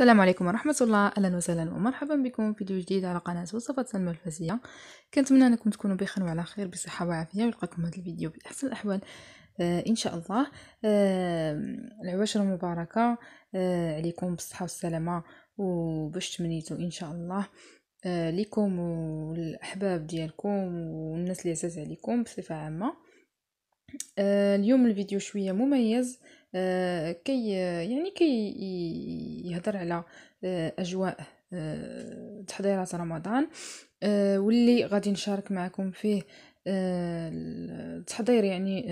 السلام عليكم ورحمة الله أهلا وسهلا ومرحبا بكم فيديو جديد على قناة وصفة سلمى الفاسية كنتمنى أنكم تكونوا بخير وعلى خير بصحة وعافية ويلقاكم هذا الفيديو بأحسن الأحوال آه إن شاء الله آه العواشر المباركة آه عليكم بالصحة والسلامة وباش تمنيتوا إن شاء الله آه لكم والأحباب ديالكم والناس اللي عزاز عليكم بصفة عامة آه اليوم الفيديو شوية مميز آه كي يعني كي يهضر على آه، اجواء آه، تحضيرات رمضان آه، واللي غادي نشارك معكم فيه التحضير يعني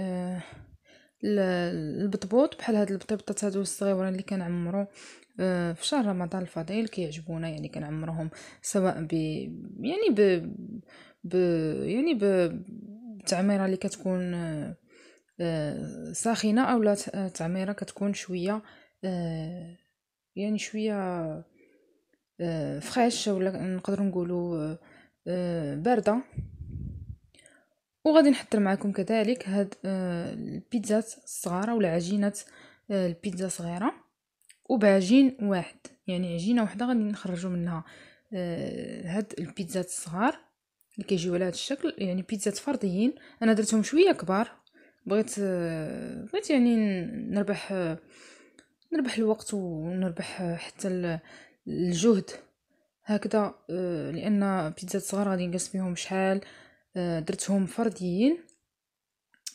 البطبوط بحال هاد البطبطات هادو الصغيورين اللي كنعمرو في شهر رمضان الفضيل كيعجبونا يعني كنعمرهم سواء ب يعني ب, ب... يعني تعميره اللي كتكون ساخنه اولا تعميره كتكون شويه يعني شويه فريش آه، ولا نقدر نقولوا آه، آه، بارده وغادي نحضر معكم كذلك هاد البيتزات الصغيره ولا عجينه البيتزا صغيره وبعجين واحد يعني عجينه واحده غادي نخرجوا منها هاد البيتزات الصغار اللي كيجيو على هذا الشكل يعني بيتزات فرديين انا درتهم شويه كبار بغيت بغيت يعني نربح نربح الوقت ونربح حتى الجهد هكذا آه، لان بيتزا صغار غادي نقص بهم شحال آه، درتهم فرديين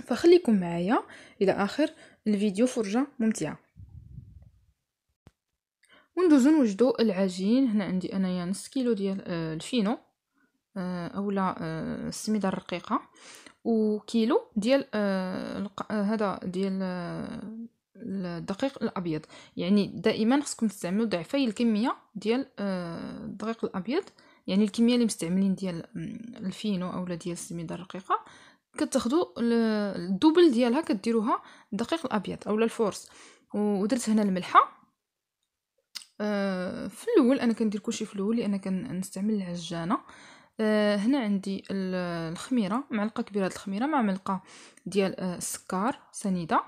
فخليكم معايا الى اخر الفيديو فرجه ممتعه وندوزو نوجدو العجين هنا عندي انايا نص كيلو ديال آه، الفينو اولا السميده الرقيقه وكيلو ديال هذا ديال الدقيق الابيض يعني دائما خصكم تستعملوا ضعفي الكميه ديال آه، الدقيق الابيض يعني الكميه اللي مستعملين ديال الفينو اولا ديال السميده الرقيقه كتاخذوا الدوبل ديالها كديروها الدقيق الابيض اولا الفورس ودرت هنا الملحه آه، في الاول انا كندير كلشي في الاول لان كنستعمل العجانه آه، هنا عندي الخميره معلقه كبيره الخميره مع معلقه ديال السكر سنيده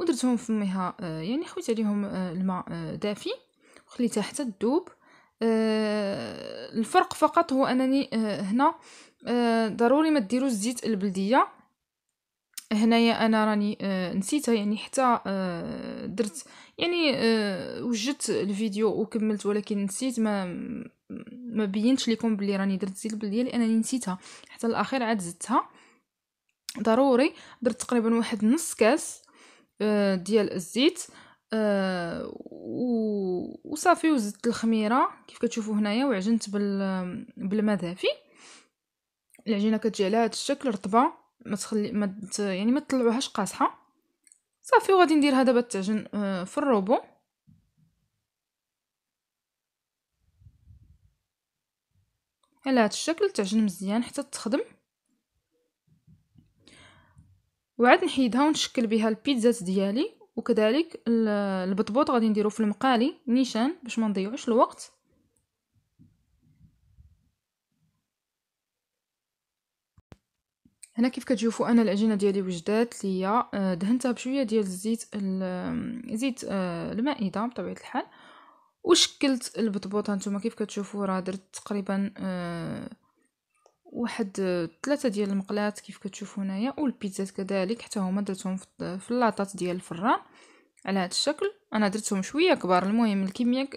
ودرتهم فميها آه، يعني حويت عليهم آه، الماء آه، دافي وخليتها حتى تذوب الفرق فقط هو انني هنا ضروري ما ديروش زيت البلديه هنايا انا راني نسيتها يعني حتى درت يعني وجدت الفيديو وكملت ولكن نسيت ما ما بينتش لكم بلي راني درت زيت البلديه لانني نسيتها حتى الاخير عاد زدتها ضروري درت تقريبا واحد نص كاس آه، ديال الزيت أه وصافي وزدت الخميره كيف كتشوفوا هنايا وعجنت بال بالماء دافي العجينه كتجي على هذا الشكل رطبه ما تخلي ما مت... يعني ما تطلعوهاش قاصحه صافي وغادي نديرها دابا تعجن أه في الروبو على هذا الشكل تعجن مزيان حتى تخدم وعاد نحيدها ونشكل بها البيتزات ديالي وكذلك البطبوط غادي نديرو في المقالي نيشان باش ما نضيعوش الوقت هنا كيف كتشوفوا انا العجينه ديالي وجدات ليا آه، دهنتها بشويه ديال الزيت زيت آه، المائده بطبيعه الحال وشكلت البطبوط هانتوما كيف كتشوفوا راه درت تقريبا آه، واحد ثلاثه ديال المقلات كيف كتشوفوا هنايا والبيتزات كذلك حتى هما درتهم في اللاطات ديال الفران على هذا الشكل انا درتهم شويه كبار المهم الكميه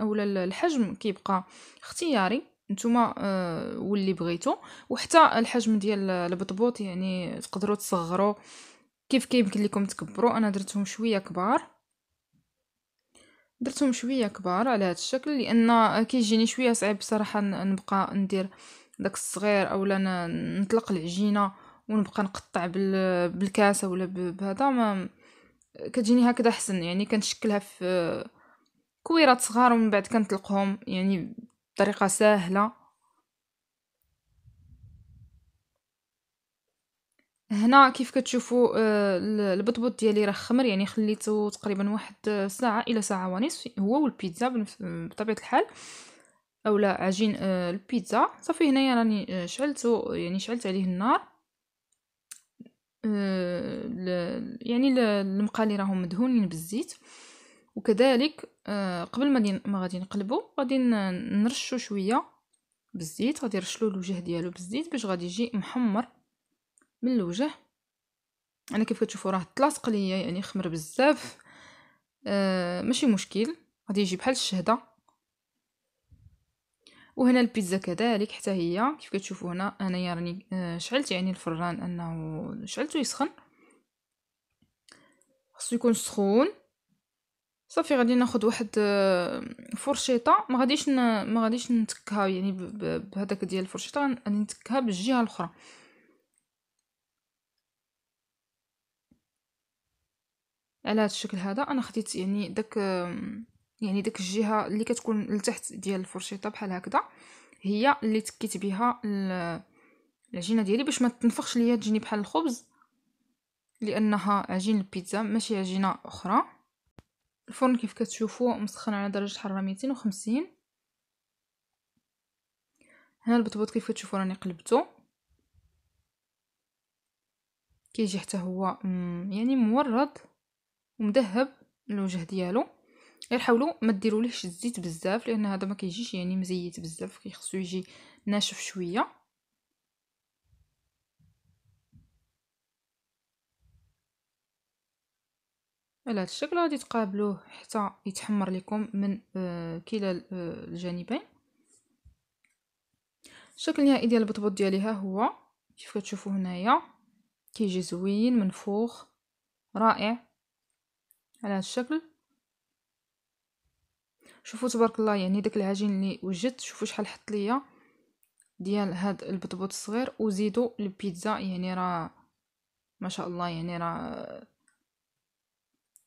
اولا الحجم كيبقى اختياري نتوما أه واللي بغيتو وحتى الحجم ديال البطبوط يعني تقدروا تصغروا كيف كيمكن لكم تكبروا انا درتهم شويه كبار درتهم شويه كبار على هذا الشكل لان كيجيني شويه صعيب بصراحه نبقى ندير داك الصغير اولا نطلق العجينه ونبقى نقطع بالكاسه ولا بهذا ما كتجيني هكذا احسن يعني كنشكلها في كويرات صغار ومن بعد كنطلقهم يعني بطريقه سهله هنا كيف كتشوفوا آه، البطبط ديالي راه خمر يعني خليته تقريبا واحد آه، ساعه الى ساعه ونصف هو والبيتزا بطبيعه الحال اولا عجين آه، البيتزا صافي هنايا راني آه، شعلته يعني شعلت عليه النار آه، يعني المقالي راهم مدهونين بالزيت وكذلك قبل ما ما غادي نقلبو غادي نرشو شويه بالزيت غادي نرشلو الوجه ديالو بالزيت باش غادي يجي محمر من الوجه انا كيف كتشوفوا راه تلاصق ليا يعني خمر بزاف ماشي مشكل غادي يجي بحال الشهده وهنا البيتزا كذلك حتى هي كيف كتشوفوا هنا انايا راني آه، شعلت يعني الفران انه شعلتو يسخن خصو يكون سخون صافي غادي ناخد واحد آه، فرشيطه ما غاديش ما غاديش نتكها يعني بهذاك ديال الفرشيطه غادي نتكها بالجهه الاخرى على هذا الشكل هذا انا خديت يعني داك يعني داك الجهه اللي كتكون لتحت ديال الفرشيطه بحال هكذا هي اللي تكيت بها العجينه ديالي باش ما تنفخش ليا تجيني بحال الخبز لانها عجين البيتزا ماشي عجينه اخرى الفرن كيف كتشوفوا مسخن على درجه حراره 250 هنا البطبوط كيف كتشوفوا راني قلبته كيجي حتى هو يعني مورد ومذهب الوجه ديالو غير حاولوا ما ديروليهش الزيت بزاف لان هذا ما كيجيش يعني مزيت بزاف كيخصو يجي ناشف شويه على هذا الشكل غادي تقابلوه حتى يتحمر لكم من آه، كلا آه، الجانبين الشكل النهائي ديال البطبوط ديالي ها هو كيف كتشوفوا هنايا كيجي زوين منفوخ رائع على هذا الشكل شوفوا تبارك الله يعني داك العجين اللي وجدت شوفوا شحال حط ليا ديال هاد البطبوط الصغير وزيدوا البيتزا يعني راه ما شاء الله يعني راه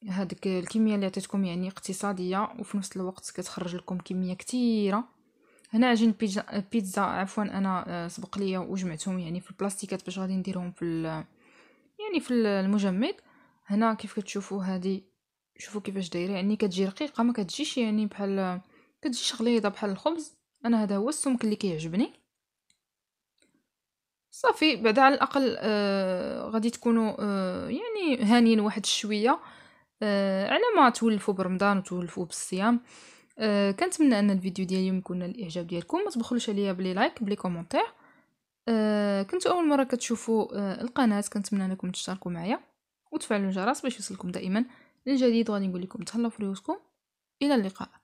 هادك الكميه اللي عطيتكم يعني اقتصاديه وفي نفس الوقت كتخرج لكم كميه كثيره هنا عجين البيتزا عفوا انا آه، سبق ليا وجمعتهم يعني في البلاستيكات باش غادي نديرهم في يعني في المجمد هنا كيف كتشوفوا هذه شوفوا كيفاش دايره يعني كتجي رقيقه ما كتجيش يعني بحال كتجي غليظه بحال الخبز انا هذا هو السمك اللي كيعجبني صافي بعدا على الاقل آه غادي تكونوا آه يعني هانيين واحد شويه آه على ما تولفوا برمضان وتولفوا بالصيام آه كنتمنى ان الفيديو ديال اليوم يكون الاعجاب ديالكم ما تبخلوش عليا بلي لايك بلي كومونتير آه كنتو اول مره كتشوفوا آه القناه كنتمنى انكم تشتركوا معايا وتفعلوا الجرس باش يوصلكم دائما الجديد وغادي نقول لكم تهلاو في الى اللقاء